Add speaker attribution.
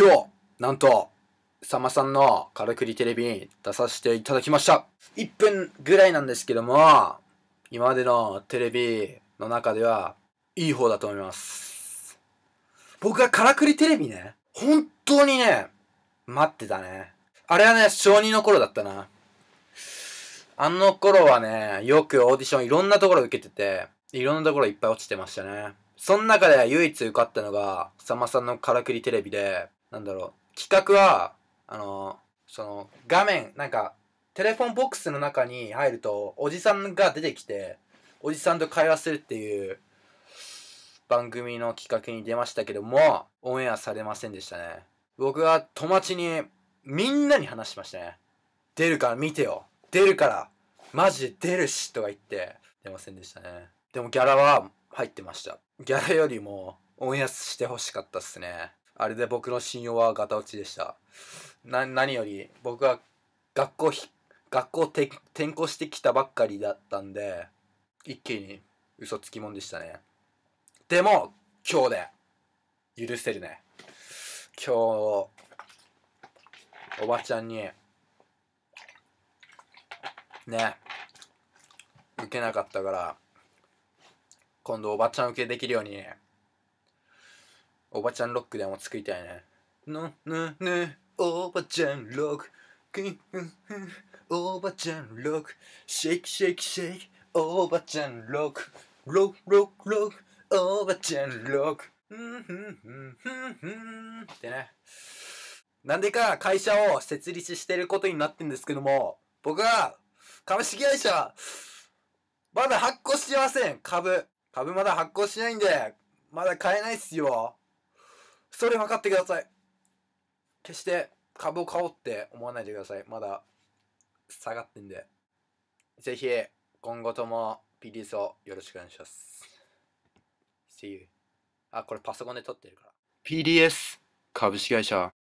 Speaker 1: 今日、なんと、さんまさんのからくりテレビに出させていただきました。1分ぐらいなんですけども、今までのテレビの中では、いい方だと思います。僕はからくりテレビね、本当にね、待ってたね。あれはね、小2の頃だったな。あの頃はね、よくオーディションいろんなところ受けてて、いろんなところいっぱい落ちてましたね。その中で唯一受かったのが、さんまさんのからくりテレビで、なんだろう、企画は、あの、その、画面、なんか、テレフォンボックスの中に入ると、おじさんが出てきて、おじさんと会話するっていう番組の企画に出ましたけども、オンエアされませんでしたね。僕は友達に、みんなに話しましたね。出るから見てよ。出るから。マジで出るし。とか言って、出ませんでしたね。でもギャラは入ってました。ギャラよりも、オンエアしてほしかったっすね。あれで僕の信用はガタ落ちでした。な、何より、僕は学校学校て転校してきたばっかりだったんで、一気に嘘つきもんでしたね。でも、今日で、許せるね。今日、おばちゃんに、ね、受けなかったから、今度おばちゃん受けできるように、おばちゃんロックでも作りたいね。のねねおばちゃんロック。おばちゃんロック。シェイクシェイクシェイク。おばちゃんロック。ロックロックロック。おばちゃんロック。うんふんふんふんふんってね。なんでか会社を設立してることになってんですけども、僕は株式会社、まだ発行してません株株まだ発行してないんで、まだ買えないっすよ。それ分かってください。決して株を買おうって思わないでください。まだ下がってんで。ぜひ、今後とも PDS をよろしくお願いします。See you. あ、これパソコンで撮ってるから。PDS 株式会社